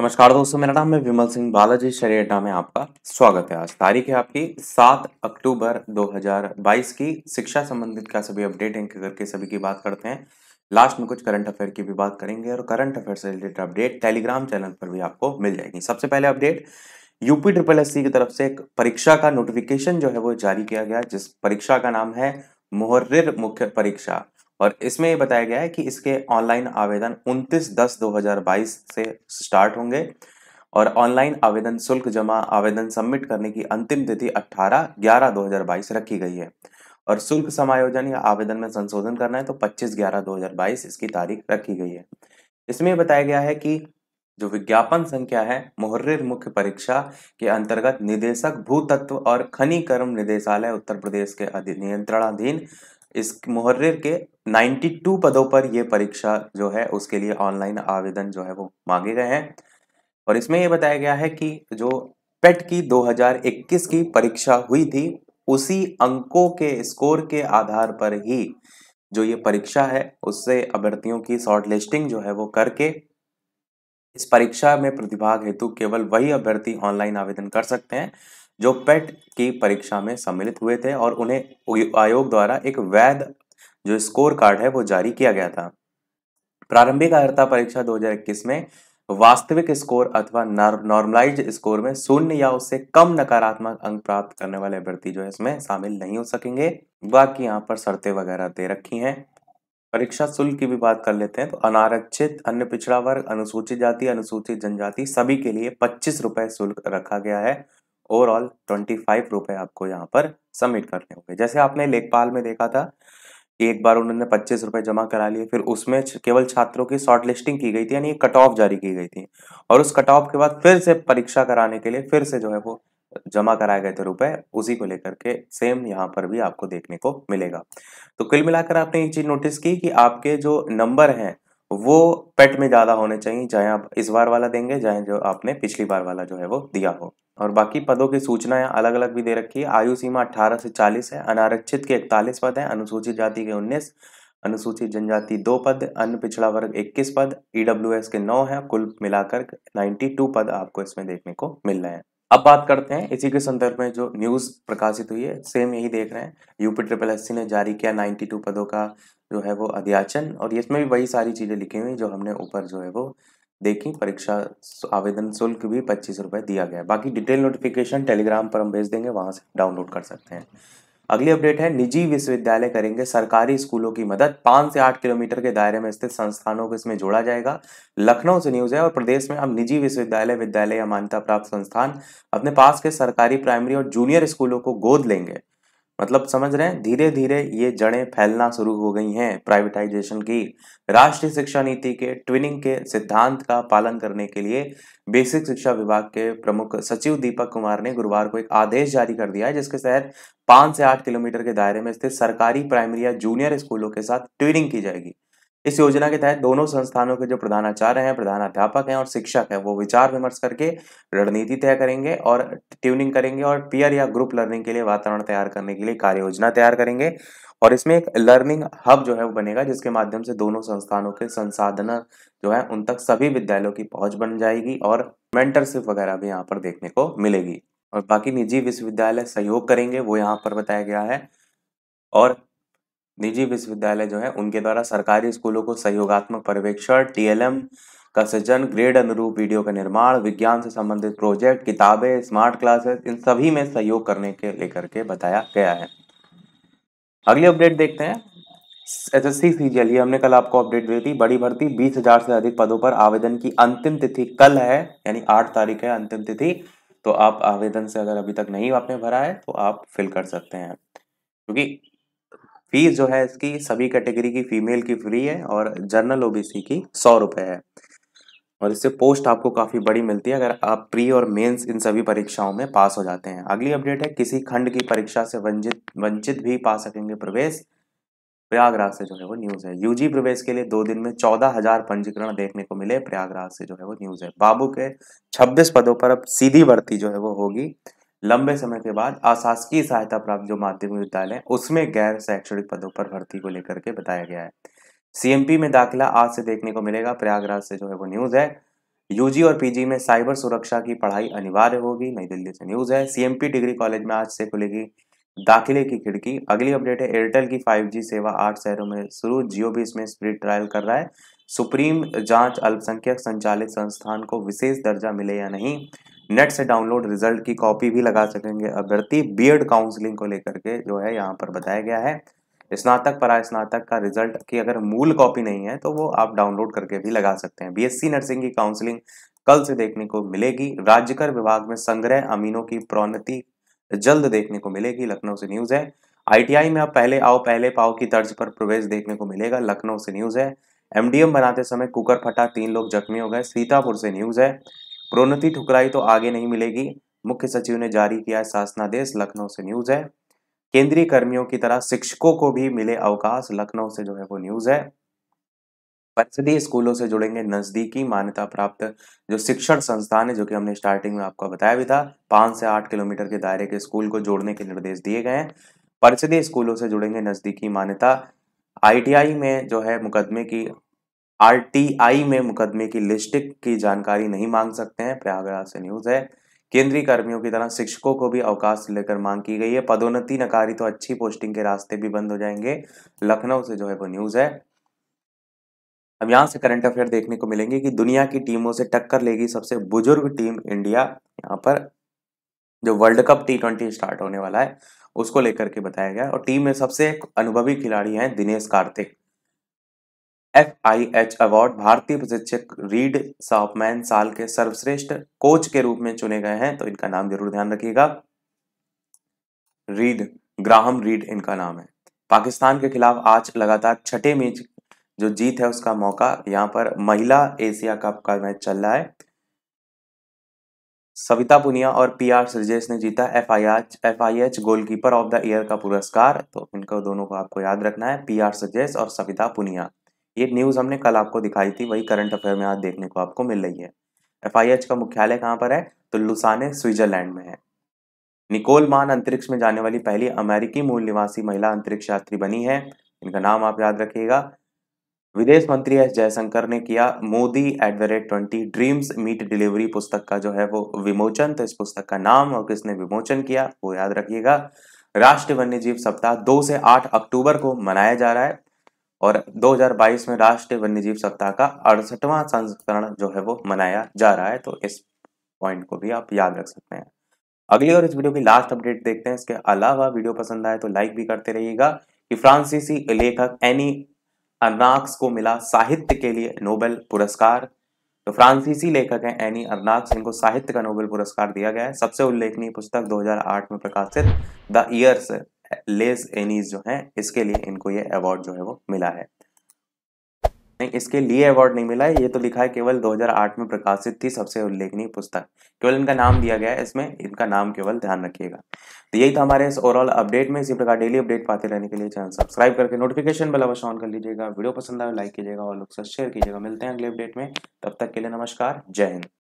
नमस्कार दोस्तों मेरा नाम है विमल सिंह बालाजी शरीर अड्डा में आपका स्वागत है आज तारीख है आपकी सात अक्टूबर 2022 की शिक्षा संबंधित का सभी अपडेट इनके करके सभी की बात करते हैं लास्ट में कुछ करंट अफेयर की भी बात करेंगे और करंट अफेयर से रिलेटेड अपडेट टेलीग्राम चैनल पर भी आपको मिल जाएगी सबसे पहले अपडेट यूपी ट्रिपल एस की तरफ से एक परीक्षा का नोटिफिकेशन जो है वो जारी किया गया जिस परीक्षा का नाम है मुहर्र मुख्य परीक्षा और इसमें ये बताया गया है कि इसके ऑनलाइन आवेदन 29 दस 2022 से स्टार्ट होंगे और ऑनलाइन आवेदन शुल्क जमा आवेदन सबमिट करने की अंतिम तिथि 18 ग्यारह 2022 रखी गई है और शुल्क समायोजन या आवेदन में संशोधन करना है तो 25 ग्यारह 2022 इसकी तारीख रखी गई है इसमें बताया गया है कि जो विज्ञापन संख्या है मुहर्र मुख्य परीक्षा के अंतर्गत निदेशक भूतत्व और खनिकर्म निदेशालय उत्तर प्रदेश के नियंत्रणाधीन इस मुहर्र के 92 पदों पर यह परीक्षा जो है उसके लिए ऑनलाइन आवेदन जो है वो मांगे गए हैं और इसमें यह बताया गया है कि जो पेट की 2021 की परीक्षा हुई थी उसी अंकों के स्कोर के आधार पर ही जो ये परीक्षा है उससे अभ्यर्थियों की शॉर्ट लिस्टिंग जो है वो करके इस परीक्षा में प्रतिभाग हेतु केवल वही अभ्यर्थी ऑनलाइन आवेदन कर सकते हैं जो पेट की परीक्षा में सम्मिलित हुए थे और उन्हें आयोग द्वारा एक वैध जो स्कोर कार्ड है वो जारी किया गया था प्रारंभिक अर्ता परीक्षा 2021 में वास्तविक स्कोर अथवा नॉर्मलाइज स्कोर में शून्य या उससे कम नकारात्मक अंक प्राप्त करने वाले अभ्यर्थी जो है इसमें शामिल नहीं हो सकेंगे बाकी यहाँ पर शर्तें वगैरह दे रखी हैं परीक्षा शुल्क की भी बात कर लेते हैं तो अनारक्षित अन्य पिछड़ा वर्ग अनुसूचित जाति अनुसूचित जनजाति सभी के लिए पच्चीस रुपए शुल्क रखा गया है ओवरऑल ट्वेंटी फाइव रुपए आपको यहाँ पर सबमिट करने होंगे जैसे आपने लेखपाल में देखा था एक बार उन्होंने पच्चीस रुपए जमा करा लिए फिर उसमें केवल छात्रों की शॉर्ट लिस्टिंग की गई थी यानी कट ऑफ जारी की गई थी और उस कट ऑफ के बाद फिर से परीक्षा कराने के लिए फिर से जो है वो जमा कराए गए थे रुपए उसी को लेकर के सेम यहाँ पर भी आपको देखने को मिलेगा तो कुल मिलाकर आपने एक चीज नोटिस की कि आपके जो नंबर हैं वो पेट में ज़्यादा होने चाहिए चाहे आप इस बार वाला देंगे चाहे जो आपने पिछली बार वाला जो है वो दिया हो और बाकी पदों की सूचनाएं अलग अलग भी दे रखी है आयु सीमा अठारह से चालीस है अनारक्षित के इकतालीस पद हैं अनुसूचित जाति के उन्नीस अनुसूचित जनजाति दो पद अन्य पिछड़ा वर्ग इक्कीस पद ईडब्ल्यूएस e के नौ हैं कुल मिलाकर नाइन्टी पद आपको इसमें देखने को मिल रहे हैं अब बात करते हैं इसी के संदर्भ में जो न्यूज़ प्रकाशित हुई है सेम यही देख रहे हैं यूपी ट्रिपल एस ने जारी किया 92 पदों का जो है वो अध्याचन और इसमें भी वही सारी चीज़ें लिखी हुई जो हमने ऊपर जो है वो देखी परीक्षा आवेदन शुल्क भी पच्चीस रुपए दिया गया है बाकी डिटेल नोटिफिकेशन टेलीग्राम पर हम भेज देंगे वहां से डाउनलोड कर सकते हैं अगली अपडेट है निजी विश्वविद्यालय करेंगे सरकारी स्कूलों की मदद पांच से आठ किलोमीटर के दायरे में स्थित संस्थानों को इसमें जोड़ा जाएगा लखनऊ से न्यूज है और प्रदेश में अब निजी विश्वविद्यालय विद्यालय या मान्यता प्राप्त संस्थान अपने पास के सरकारी प्राइमरी और जूनियर स्कूलों को गोद लेंगे मतलब समझ रहे हैं धीरे धीरे ये जड़ें फैलना शुरू हो गई हैं प्राइवेटाइजेशन की राष्ट्रीय शिक्षा नीति के ट्विनिंग के सिद्धांत का पालन करने के लिए बेसिक शिक्षा विभाग के प्रमुख सचिव दीपक कुमार ने गुरुवार को एक आदेश जारी कर दिया है जिसके तहत पांच से आठ किलोमीटर के दायरे में स्थित सरकारी प्राइमरी या जूनियर स्कूलों के साथ ट्विनिंग की जाएगी इस योजना के तहत दोनों संस्थानों के जो प्रधानाचार्य हैं प्रधानाध्यापक हैं और शिक्षक हैं वो विचार विमर्श करके रणनीति तय करेंगे और ट्यूनिंग करेंगे और पीयर या ग्रुप लर्निंग के लिए वातावरण तैयार करने के लिए कार्य योजना तैयार करेंगे और इसमें एक लर्निंग हब जो है वो बनेगा जिसके माध्यम से दोनों संस्थानों के संसाधन जो है उन तक सभी विद्यालयों की पहुंच बन जाएगी और मेंटरशिप वगैरह भी यहाँ पर देखने को मिलेगी और बाकी निजी विश्वविद्यालय सहयोग करेंगे वो यहाँ पर बताया गया है और निजी विश्वविद्यालय जो है उनके द्वारा सरकारी स्कूलों को सहयोगात्मक पर्यवेक्षण टीएलएम का सृजन ग्रेड अनुरूप वीडियो का निर्माण विज्ञान से संबंधित प्रोजेक्ट किताबें स्मार्ट क्लासेस इन सभी में सहयोग करने के लेकर के बताया गया है अगली अपडेट देखते हैं एस एस सी सीजीएल हमने कल आपको अपडेट दी थी बड़ी भर्ती बीस हजार से अधिक पदों पर आवेदन की अंतिम तिथि कल है यानी आठ तारीख है अंतिम तिथि तो आप आवेदन से अगर अभी तक नहीं आपने भरा है तो आप फिल कर सकते हैं क्योंकि फीस जो है इसकी सभी कैटेगरी की फीमेल की फ्री है और जनरल ओबीसी की सौ रुपये है और इससे पोस्ट आपको काफ़ी बड़ी मिलती है अगर आप प्री और मेंस इन सभी परीक्षाओं में पास हो जाते हैं अगली अपडेट है किसी खंड की परीक्षा से वंचित वंचित भी पा सकेंगे प्रवेश प्रयागराज से जो है वो न्यूज़ है यूजी प्रवेश के लिए दो दिन में चौदह हजार पंजीकरण देखने को मिले प्रयागराज से जो है वो न्यूज़ है बाबू के छब्बीस पदों पर अब सीधी भर्ती जो है वो होगी लंबे समय के बाद अशासकीय सहायता प्राप्त जो माध्यमिक विद्यालय उसमें गैर शैक्षणिक पदों पर भर्ती को लेकर के बताया गया है सीएमपी में दाखिला आज से देखने को मिलेगा प्रयागराज से जो है वो न्यूज है यूजी और पीजी में साइबर सुरक्षा की पढ़ाई अनिवार्य होगी नई दिल्ली से न्यूज है सीएमपी डिग्री कॉलेज में आज से खुलेगी दाखिले की खिड़की अगली अपडेट है एयरटेल की 5G सेवा आठ शहरों में शुरू जियो भी इसमें स्प्रीड ट्रायल कर रहा है सुप्रीम जांच अल्पसंख्यक संचालित संस्थान को विशेष दर्जा मिले या नहीं नेट से डाउनलोड रिजल्ट की कॉपी भी लगा सकेंगे अभ्यर्थी बीएड काउंसलिंग को लेकर के जो है यहाँ पर बताया गया है स्नातक परा स्नातक का रिजल्ट की अगर मूल कॉपी नहीं है तो वो आप डाउनलोड करके भी लगा सकते हैं बीएससी नर्सिंग की काउंसलिंग कल से देखने को मिलेगी राज्य कर विभाग में संग्रह अमीनों की प्रोन्नति जल्द देखने को मिलेगी लखनऊ से न्यूज है आईटीआई में आप पहले आओ पहले पाओ की तर्ज पर प्रवेश देखने को मिलेगा लखनऊ से न्यूज है एमडीएम बनाते समय कुकर फटा तीन लोग जख्मी हो गए सीतापुर से न्यूज है प्रोन्नति ठुकराई तो आगे नहीं मिलेगी मुख्य सचिव ने जारी किया है शासनादेश लखनऊ से न्यूज है केंद्रीय कर्मियों की तरह शिक्षकों को भी मिले अवकाश लखनऊ से जो है वो न्यूज है परिषदीय स्कूलों से जुड़ेंगे नजदीकी मान्यता प्राप्त जो शिक्षण संस्थान है जो कि हमने स्टार्टिंग में आपको बताया भी था पांच से आठ किलोमीटर के दायरे के स्कूल को जोड़ने के निर्देश दिए गए हैं परिषदीय स्कूलों से जुड़ेंगे नजदीकी मान्यता आईटीआई में जो है मुकदमे की आरटीआई में मुकदमे की लिस्टिक की जानकारी नहीं मांग सकते हैं प्रयागराज से न्यूज है केंद्रीय कर्मियों की तरह शिक्षकों को भी अवकाश लेकर मांग की गई है पदोन्नति नकारी तो अच्छी पोस्टिंग के रास्ते भी बंद हो जाएंगे लखनऊ से जो है वो न्यूज है अब यहां से करंट अफेयर देखने को मिलेंगे कि दुनिया की टीमों से टक्कर लेगी सबसे बुजुर्ग टीम इंडिया यहाँ पर जो World Cup T twenty start होने वाला है उसको लेकर के बताया गया और टीम में सबसे अनुभवी खिलाड़ी हैं Dinesh Karthik F I H award भारतीय प्रशिक्षक रीड सॉफमैन साल के सर्वश्रेष्ठ कोच के रूप में चुने गए हैं तो इनका नाम जरूर ध्यान रखिएगा रीड ग्राहम रीड इनका नाम है पाकिस्तान के खिलाफ आज लगातार छठे मैच जो जीत है उसका मौका यहां पर महिला एशिया कप का मैच चल रहा है सविता पुनिया और पी आर सृजेश ने जीता F I H F I H goalkeeper of the year का पुरस्कार तो इनको दोनों को आपको याद रखना है पी आर सृजेश और सविता पुनिया ये न्यूज़ हमने कल आपको दिखाई थी वही करंट अफेयर में आज देखने को आपको मिल रही है एफ का मुख्यालय कहाँ पर है तो लुसाने स्विट्जरलैंड में है निकोल मान अंतरिक्ष में जाने वाली पहली अमेरिकी मूल निवासी महिला अंतरिक्ष यात्री बनी है इनका नाम आप याद रखिएगा विदेश मंत्री एस जयशंकर ने किया Modi at the rate twenty dreams meet delivery पुस्तक का जो है वो विमोचन तो इस पुस्तक का नाम और किसने विमोचन किया वो याद रखिएगा राष्ट्रीय वन्य जीव सप्ताह दो से आठ अक्टूबर को मनाया जा रहा है और 2022 में राष्ट्रीय वन्यजीव सप्ताह का अड़सठवा संस्करण जो है वो मनाया जा रहा है तो इस पॉइंट को भी आप याद रख सकते हैं अगली और इस वीडियो की लास्ट अपडेट देखते हैं इसके अलावा वीडियो पसंद आए तो लाइक भी करते रहिएगा कि फ्रांसीसी लेखक एनी अर्नाक्स को मिला साहित्य के लिए नोबेल पुरस्कार तो फ्रांसीसी लेखक हैं एनी अर्नाक्स इनको साहित्य का नोबेल पुरस्कार दिया गया है सबसे उल्लेखनीय पुस्तक 2008 में प्रकाशित द ईयर्स लेस एनीज जो है इसके लिए इनको ये अवार्ड जो है वो मिला है नहीं इसके लिए अवार्ड नहीं मिला है ये तो लिखा है केवल 2008 में प्रकाशित थी सबसे उल्लेखनीय पुस्तक केवल इनका नाम दिया गया है इसमें इनका नाम केवल ध्यान रखिएगा तो यही था हमारे इस ओवरऑल अपडेट में इसी प्रकार डेली अपडेट पाते रहने के लिए चैनल सब्सक्राइब करके नोटिफिकेशन बल अवश्य ऑन कर लीजिएगा वीडियो पसंद आए लाइक तो कीजिएगा और लोग शेयर कीजिएगा मिलते हैं अगले अपडेट में तब तक के लिए नमस्कार जय हिंद